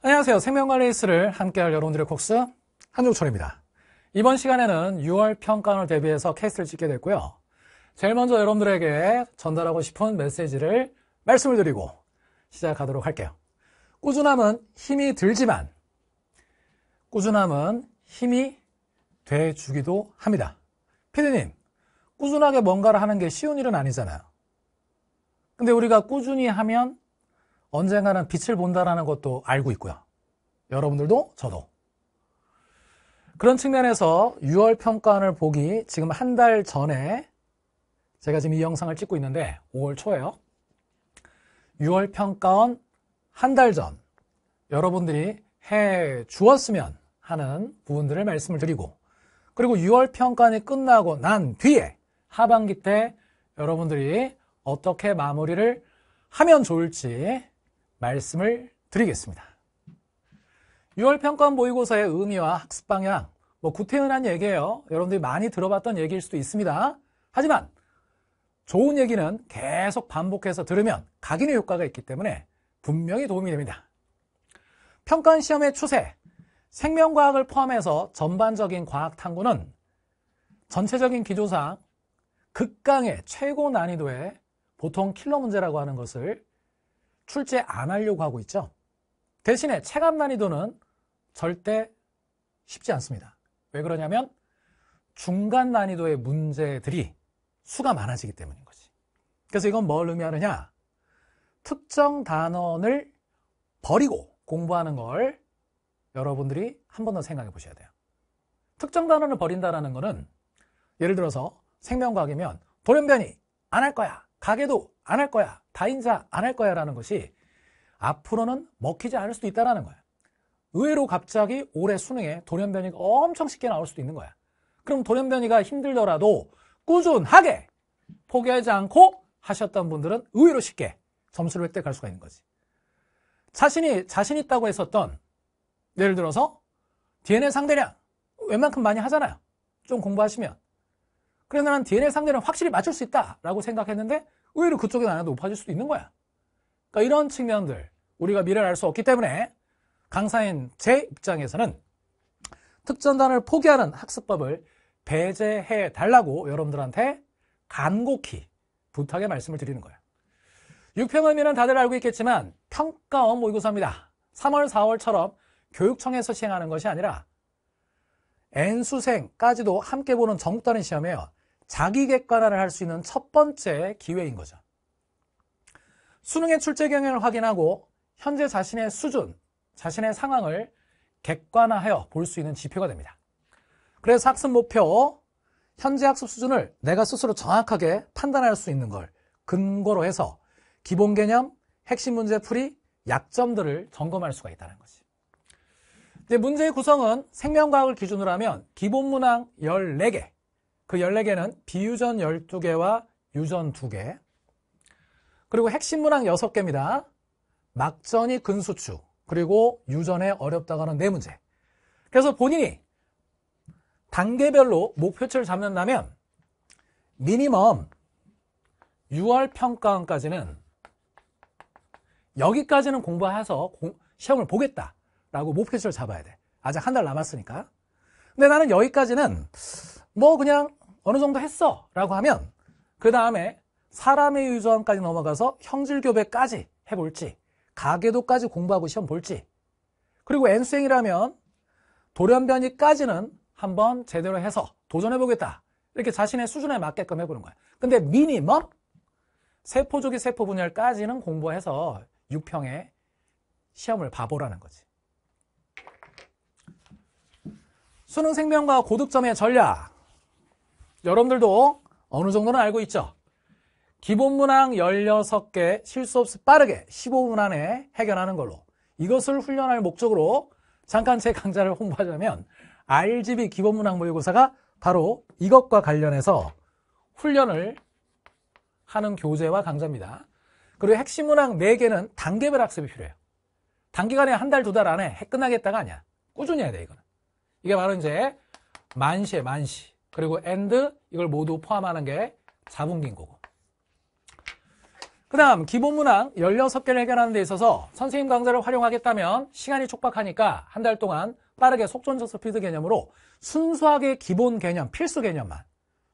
안녕하세요. 생명관리이스를 함께할 여러분들의 콕스 한종철입니다. 이번 시간에는 6월 평가원을 대비해서 케이스를 찍게 됐고요. 제일 먼저 여러분들에게 전달하고 싶은 메시지를 말씀을 드리고 시작하도록 할게요. 꾸준함은 힘이 들지만 꾸준함은 힘이 돼주기도 합니다. 피디님, 꾸준하게 뭔가를 하는 게 쉬운 일은 아니잖아요. 근데 우리가 꾸준히 하면 언젠가는 빛을 본다라는 것도 알고 있고요. 여러분들도 저도. 그런 측면에서 6월 평가원을 보기 지금 한 달 전에 제가 지금 이 영상을 찍고 있는데 5월 초에요. 6월 평가원 한 달 전 여러분들이 해 주었으면 하는 부분들을 말씀을 드리고 그리고 6월 평가원이 끝나고 난 뒤에 하반기 때 여러분들이 어떻게 마무리를 하면 좋을지 말씀을 드리겠습니다. 6월 평가 원 모의고사의 의미와 학습 방향, 뭐 구태연한 얘기예요. 여러분들이 많이 들어봤던 얘기일 수도 있습니다. 하지만 좋은 얘기는 계속 반복해서 들으면 각인의 효과가 있기 때문에 분명히 도움이 됩니다. 평가원 시험의 추세, 생명과학을 포함해서 전반적인 과학 탐구는 전체적인 기조상 극강의 최고 난이도의 보통 킬러 문제라고 하는 것을 출제 안 하려고 하고 있죠. 대신에 체감 난이도는 절대 쉽지 않습니다. 왜 그러냐면 중간 난이도의 문제들이 수가 많아지기 때문인 거지. 그래서 이건 뭘 의미하느냐? 특정 단원을 버리고 공부하는 걸 여러분들이 한 번 더 생각해 보셔야 돼요. 특정 단원을 버린다라는 거는 예를 들어서 생명과학이면 돌연변이 안 할 거야. 가게도 안할 거야. 다 인사 안할 거야. 라는 것이 앞으로는 먹히지 않을 수도 있다라는 거야. 의외로 갑자기 올해 수능에 돌연변이가 엄청 쉽게 나올 수도 있는 거야. 그럼 돌연변이가 힘들더라도 꾸준하게 포기하지 않고 하셨던 분들은 의외로 쉽게 점수를 획득할 수가 있는 거지. 자신이 자신 있다고 했었던 예를 들어서 DNA 상대량 웬만큼 많이 하잖아요. 좀 공부하시면 그래서 난 DNA 상대는 확실히 맞출 수 있다라고 생각했는데 의외로 그쪽에나이 높아질 수도 있는 거야. 그러니까 이런 측면들 우리가 미래를 알 수 없기 때문에 강사인 제 입장에서는 특전단을 포기하는 학습법을 배제해 달라고 여러분들한테 간곡히 부탁의 말씀을 드리는 거예요. 6평의미는 다들 알고 있겠지만 평가원 모의고사입니다. 3월, 4월처럼 교육청에서 시행하는 것이 아니라 N수생까지도 함께 보는 전국단른 시험이에요. 자기 객관화를 할 수 있는 첫 번째 기회인 거죠. 수능의 출제 경향을 확인하고 현재 자신의 수준, 자신의 상황을 객관화하여 볼 수 있는 지표가 됩니다. 그래서 학습 목표, 현재 학습 수준을 내가 스스로 정확하게 판단할 수 있는 걸 근거로 해서 기본 개념, 핵심 문제 풀이, 약점들을 점검할 수가 있다는 거지. 이제 문제의 구성은 생명과학을 기준으로 하면 기본 문항 14개, 그 14개는 비유전 12개와 유전 2개 그리고 핵심 문항 6개입니다. 막전이 근수추 그리고 유전에 어렵다고 하는 4 문제 그래서 본인이 단계별로 목표치를 잡는다면 미니멈 6월 평가원까지는 여기까지는 공부해서 공, 시험을 보겠다 라고 목표치를 잡아야 돼 아직 한 달 남았으니까 근데 나는 여기까지는 뭐 그냥 어느 정도 했어 라고 하면 그 다음에 사람의 유전까지 넘어가서 형질교배까지 해볼지 가계도까지 공부하고 시험 볼지 그리고 N수행이라면 돌연변이까지는 한번 제대로 해서 도전해보겠다 이렇게 자신의 수준에 맞게끔 해보는 거야 근데 미니멈 세포조기 세포 분열까지는 공부해서 6평에 시험을 봐보라는 거지 수능 생명과 고득점의 전략 여러분들도 어느 정도는 알고 있죠? 기본 문항 16개 실수 없이 빠르게 15분 안에 해결하는 걸로 이것을 훈련할 목적으로 잠깐 제 강좌를 홍보하자면 RGB 기본 문항 모의고사가 바로 이것과 관련해서 훈련을 하는 교재와 강좌입니다. 그리고 핵심 문항 4개는 단계별 학습이 필요해요. 단기간에 한 달, 두 달 안에 해 끝나겠다가 아니야. 꾸준히 해야 돼, 이거는. 이게 바로 이제 만시에 만시. 그리고 and 이걸 모두 포함하는 게 4분기인 거고. 그 다음 기본 문항 16개를 해결하는 데 있어서 선생님 강좌를 활용하겠다면 시간이 촉박하니까 한 달 동안 빠르게 속전속소 피드 개념으로 순수하게 기본 개념, 필수 개념만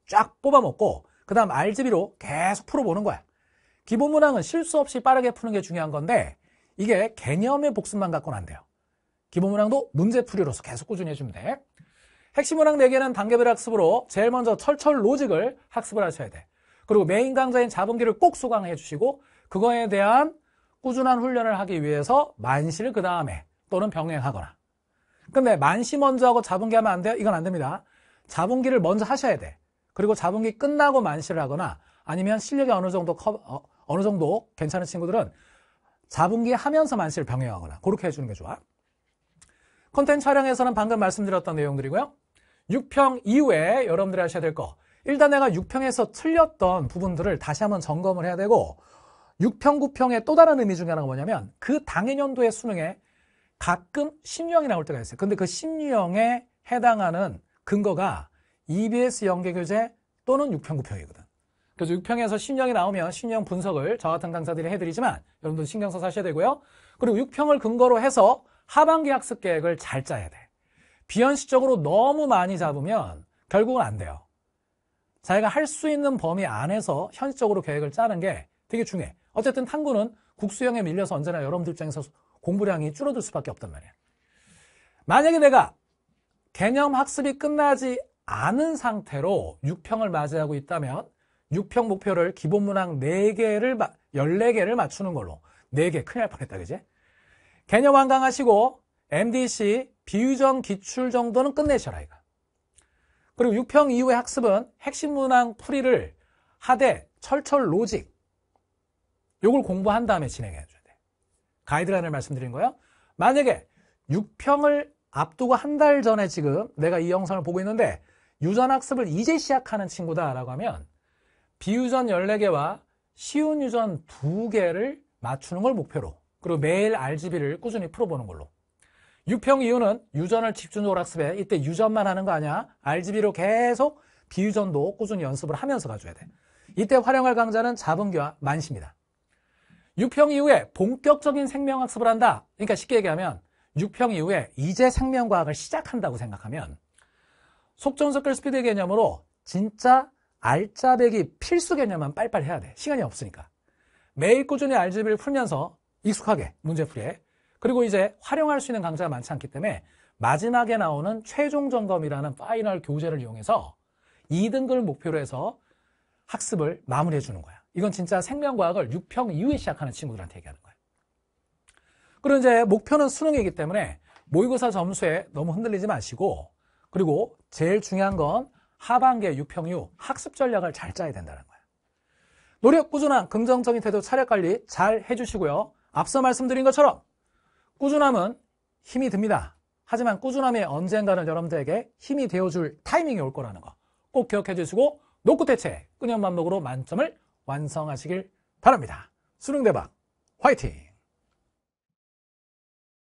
쫙 뽑아먹고 그 다음 RGB로 계속 풀어보는 거야. 기본 문항은 실수 없이 빠르게 푸는 게 중요한 건데 이게 개념의 복습만 갖고는 안 돼요. 기본 문항도 문제 풀이로서 계속 꾸준히 해주면 돼. 핵심 문항 4개는 단계별 학습으로 제일 먼저 철철 로직을 학습을 하셔야 돼. 그리고 메인 강좌인 자본기를 꼭 수강해 주시고 그거에 대한 꾸준한 훈련을 하기 위해서 만시를 그 다음에 또는 병행하거나 근데 만시 먼저 하고 자본기 하면 안 돼요? 이건 안 됩니다. 자본기를 먼저 하셔야 돼. 그리고 자본기 끝나고 만시를 하거나 아니면 실력이 어느 정도 커, 어, 어느 정도 괜찮은 친구들은 자본기 하면서 만시를 병행하거나 그렇게 해주는 게 좋아. 컨텐츠 촬영에서는 방금 말씀드렸던 내용들이고요. 6평 이후에 여러분들이 하셔야 될 거. 일단 내가 6평에서 틀렸던 부분들을 다시 한번 점검을 해야 되고 6평, 9평의 또 다른 의미 중에 하나가 뭐냐면 그 당해년도의 수능에 가끔 심리형이 나올 때가 있어요. 근데 그 심리형에 해당하는 근거가 EBS 연계교재 또는 6평, 9평이거든. 그래서 6평에서 심리형이 나오면 심리형 분석을 저 같은 강사들이 해드리지만 여러분들 신경 써서 하셔야 되고요. 그리고 6평을 근거로 해서 하반기 학습 계획을 잘 짜야 돼. 비현실적으로 너무 많이 잡으면 결국은 안 돼요. 자기가 할 수 있는 범위 안에서 현실적으로 계획을 짜는 게 되게 중요해. 어쨌든 탐구는 국수형에 밀려서 언제나 여러분들 입장에서 공부량이 줄어들 수밖에 없단 말이야. 만약에 내가 개념 학습이 끝나지 않은 상태로 6평을 맞이하고 있다면 6평 목표를 기본 문항 4개를 14개를 맞추는 걸로 4개 큰일 날 뻔했다 그지? 개념 완강하시고 MDC 비유정 기출 정도는 끝내셔라 이거. 그리고 6평 이후의 학습은 핵심 문항 풀이를 하되 철철 로직 요걸 공부한 다음에 진행해 줘야 돼. 가이드라인을 말씀드린 거예요. 만약에 6평을 앞두고 한 달 전에 지금 내가 이 영상을 보고 있는데 유전 학습을 이제 시작하는 친구다라고 하면 비유전 14개와 쉬운 유전 2개를 맞추는 걸 목표로 그리고 매일 RGB를 꾸준히 풀어보는 걸로 6평이후는 유전을 집중적으로 학습해. 이때 유전만 하는 거 아니야. RGB로 계속 비유전도 꾸준히 연습을 하면서 가줘야 돼. 이때 활용할 강좌는 자분기와 만시입니다. 6평 이후에 본격적인 생명학습을 한다. 그러니까 쉽게 얘기하면 6평 이후에 이제 생명과학을 시작한다고 생각하면 속전속결 스피드 개념으로 진짜 알짜배기 필수 개념만 빨빨 해야 돼. 시간이 없으니까. 매일 꾸준히 알지비를 풀면서 익숙하게 문제풀이에 그리고 이제 활용할 수 있는 강좌가 많지 않기 때문에 마지막에 나오는 최종 점검이라는 파이널 교재를 이용해서 2등급을 목표로 해서 학습을 마무리해 주는 거야. 이건 진짜 생명과학을 6평 이후에 시작하는 친구들한테 얘기하는 거야. 그리고 이제 목표는 수능이기 때문에 모의고사 점수에 너무 흔들리지 마시고 그리고 제일 중요한 건 하반기에 6평 이후 학습 전략을 잘 짜야 된다는 거야. 노력 꾸준한 긍정적인 태도 차력 관리 잘 해주시고요. 앞서 말씀드린 것처럼 꾸준함은 힘이 듭니다. 하지만 꾸준함이 언젠가는 여러분들에게 힘이 되어줄 타이밍이 올 거라는 거 꼭 기억해 주시고 노크대체 끊임반복으로 만점을 완성하시길 바랍니다. 수능대박 화이팅!